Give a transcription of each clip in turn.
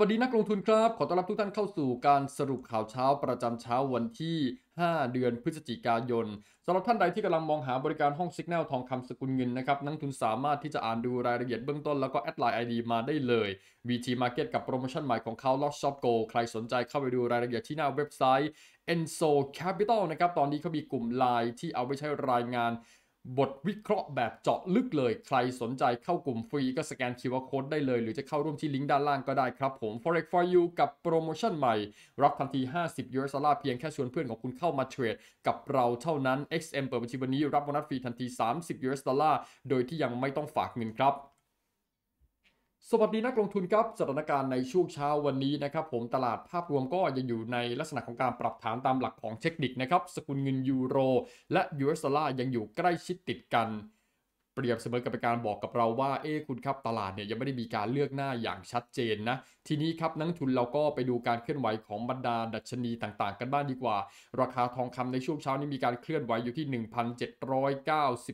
วัสดี นักลงทุนครับ ขอต้อนรับทุกท่านเข้าสู่การสรุปข่าวเช้า ประจำเช้าวันที่ 5 เดือนพฤศจิกายนสำหรับท่านใดที่กำลังมองหาบริการห้องสัญญาณทองคำสกุลเงินนะครับนักทุนสามารถที่จะอ่านดูรายละเอียดเบื้องต้นแล้วก็แอดไลน์ ID มาได้เลย VT Market กับโปรโมชั่นใหม่ของเขา Lock Shop Go ใครสนใจเข้าไปดูรายละเอียดที่หน้าเว็บไซต์ Enso Capital นะครับตอนนี้เขามีกลุ่มไลน์ที่เอาไปใช้รายงานบทวิเคราะห์แบบเจาะลึกเลย ใครสนใจเข้ากลุ่มฟรีก็สแกน QR Code ได้เลย หรือจะเข้าร่วมที่ลิงก์ด้านล่างก็ได้ครับผม Forex for you กับโปรโมชั่นใหม่ รับทันที 50ยู d รดอลลาร์เพียงแค่ชวนเพื่อนของคุณเข้ามาเทรดกับเราเท่านั้น XM เปิดบัญชีวันนี้รับโบนัสฟรีทันที 30ยู d รดอลลาร์โดยที่ยังไม่ต้องฝากเงินครับสวัสดีนักลงทุนครับ สถานการณ์ในช่วงเช้าวันนี้นะครับ ผมตลาดภาพรวมก็ยังอยู่ในลักษณะของการปรับฐานตามหลักของเทคนิคนะครับ สกุลเงินยูโร และยูเอสดอลลาร์ยังอยู่ใกล้ชิดติดกันเปรียบเสมอกับนการบอกกับเราว่า เอ้คุณครับตลาดเนี่ย ยังไม่ได้มีการเลือกหน้าอย่างชัดเจนนะ ทีนี้ครับ นักทุนเราก็ไปดูการเคลื่อนไหวของบรรดาดัชนีต่าง ๆกันบ้างดีกว่า ราคาทองคำในช่วงเช้านี้มีการเคลื่อนไหวอยู่ที่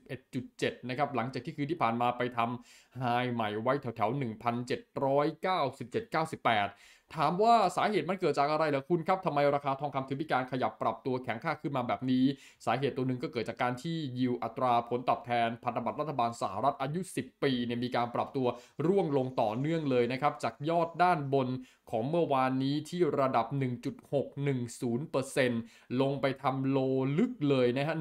1,791.7 นะครับ หลังจากที่คืนที่ผ่านมาไปทำไฮใหม่ไว้แถวๆ1,797.98ถามว่าสาเหตุมันเกิดจากอะไรเหรอคุณครับทำไมราคาทองคำถึงมีการขยับปรับตัวแข็งค่าขึ้นมาแบบนี้ สาเหตุตัวหนึ่งก็เกิดจากการที่ยิวอัตราผลตอบแทนพันธบัตรรัฐบาลสหรัฐอายุ 10 ปีเนี่ยมีการปรับตัวร่วงลงต่อเนื่องเลยนะครับ จากยอดด้านบนของเมื่อวานนี้ที่ระดับ 1.610%ลงไปทำโลลึกเลยนะฮะ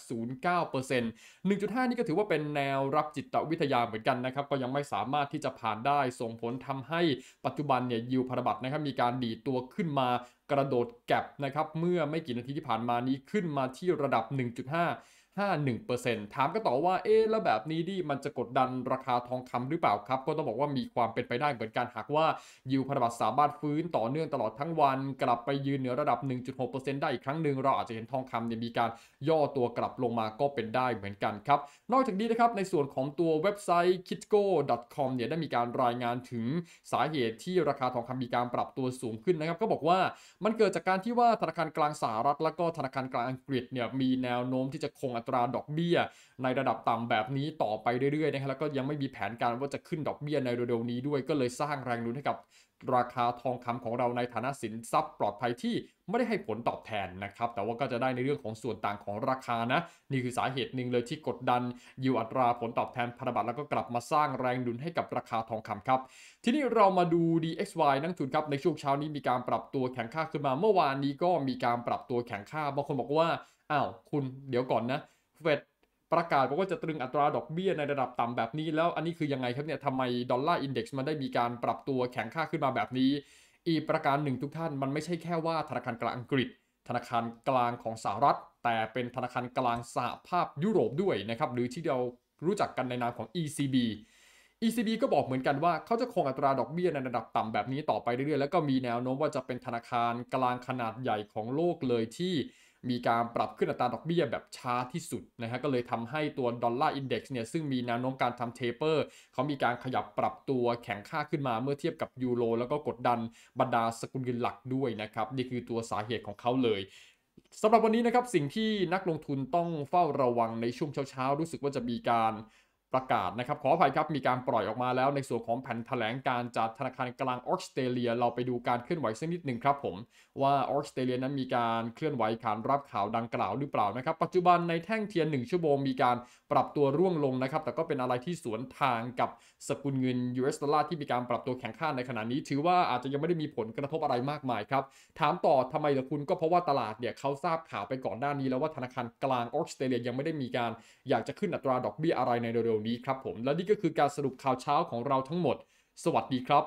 1.509% 1.5 นี่ก็ถือว่าเป็นแนวรับจิตวิทยาเหมือนกันนะครับก็ยังไม่สามารถที่จะผ่านได้ส่งผลทำให้ปัจจุบันเนี่ยยูพันธบัตรนะครับ มีการดีตัวขึ้นมากระโดดแก็บนะครับ เมื่อไม่กี่นาทีที่ผ่านมานี้ขึ้นมาที่ระดับ 1.5 5 1ถามก็ต่อว่า เอ๊ะแล้วแบบนี้ดิมันจะกดดันราคาทองคำหรือเปล่าครับ ก็ต้องบอกว่ามีความเป็นไปได้เหมือนกันหากว่า ยิวพันธบัตรสามารถฟื้นต่อเนื่องตลอดทั้งวัน กลับไปยืนเหนือระดับ 1.6%ได้อีกครั้งหนึ่งเราอาจจะเห็นทองคำเนี่ยมีการย่อตัวกลับลงมาก็เป็นได้เหมือนกันครับ นอกจากนี้นะครับ ในส่วนของตัวเว็บไซต์ kitco.com เนี่ยได้มีการรายงานถึงสาเหตุที่ราคาทองคำมีการปรับตัวสูงขึ้นนะครับ ก็บอกว่ามันเกิดจากการที่ว่าธนาคารกลางสหรัฐ และก็ธนาคารกลางอังกฤษเนี่ยมีแนวโน้มที่จะคงตราดอกเบี้ยในระดับต่ำแบบนี้ต่อไปเรื่อยๆนะครับแล้วก็ยังไม่มีแผนการว่าจะขึ้นดอกเบี้ยในเร็วๆนี้ด้วยก็เลยสร้างแรงดุนให้กับราคาทองคำของเราในฐานะสินทรัพย์ปลอดภัยที่ไม่ได้ให้ผลตอบแทนนะครับแต่ว่าก็จะได้ในเรื่องของส่วนต่างของราคานะ นี่คือสาเหตุหนึ่งเลยที่กดดันยูอัตราผลตอบแทนพันธบัตรแล้วก็กลับมาสร้างแรงดุลให้กับราคาทองคำครับ ทีนี้เรามาดู DXY นักทุนครับในช่วงเช้านี้มีการปรับตัวแข็งค่าขึ้นมา เมื่อวานนี้ก็มีการปรับตัวแข็งค่าบางคนบอกว่าอ้าวคุณเดี๋ยวก่อนนะเฟดประกาศบอกว่าจะตรึงอัตราดอกเบี้ยในระดับต่ำแบบนี้แล้วอันนี้คือยังไงครับเนี่ยทำไมดอลลาร์อินเด็กซ์มันได้มีการปรับตัวแข็งค่าขึ้นมาแบบนี้ อีกประการหนึ่งทุกท่านมันไม่ใช่แค่ว่า ธนาคารกลางอังกฤษ ธนาคารกลางของสหรัฐ แต่เป็นธนาคารกลางสหภาพยุโรปด้วยนะครับหรือที่เรารู้จักกันในนามของ ECB ECB ก็บอกเหมือนกันว่าเขาจะคงอัตราดอกเบี้ยในระดับต่ำแบบนี้ต่อไปเรื่อยๆแล้วก็มีแนวโน้มว่าจะเป็นธนาคารกลางขนาดใหญ่ของโลกเลยที่มีการปรับขึ้นอัตราดอกเบี้ยแบบช้าที่สุดนะฮะก็เลยทำให้ตัวดอลลาร์อินเด็กซ์เนี่ยซึ่งมีแนวโน้มการทำเทเปอร์เขามีการขยับปรับตัวแข็งค่าขึ้นมาเมื่อเทียบกับยูโรแล้วก็กดดันบรรดาสกุลเงินหลักด้วยนะครับ นี่คือตัวสาเหตุของเขาเลยสำหรับวันนี้นะครับ สิ่งที่นักลงทุนต้องเฝ้าระวังในช่วงเช้าๆ รู้สึกว่าจะมีการประกาศนะครับขออภัยครับมีการปล่อยออกมาแล้วในส่วนของแผ่นแถลงการจากธนาคารกลางออสเตรเลีย เราไปดูการเคลื่อนไหวสักนิดหนึ่งครับผม ว่าออสเตรเลียนั้นมีการเคลื่อนไหวขานรับข่าวดังกล่าวหรือเปล่านะครับปัจจุบันในแท่งเทียน 1 ชั่วโมงมีการปรับตัวร่วงลงนะครับ แต่ก็เป็นอะไรที่สวนทางกับสกุลเงิน US ดอลลาร์ที่มีการปรับตัวแข็งค่าในขณะนี้ถือว่าอาจจะยังไม่ได้มีผลกระทบอะไรมากมายครับถามต่อทำไมล่ะคุณก็เพราะว่าตลาดเนี่ยเขาทราบข่าวไปก่อนหน้านี้แล้วว่าธนาคารกลางออสเตรเลียยังไม่ได้มีการอยากจะขึ้นอัตราดอกเบี้ยอะไรในเร็ววีครับผมและนี่ก็คือการสรุปข่าวเช้าของเราทั้งหมดสวัสดีครับ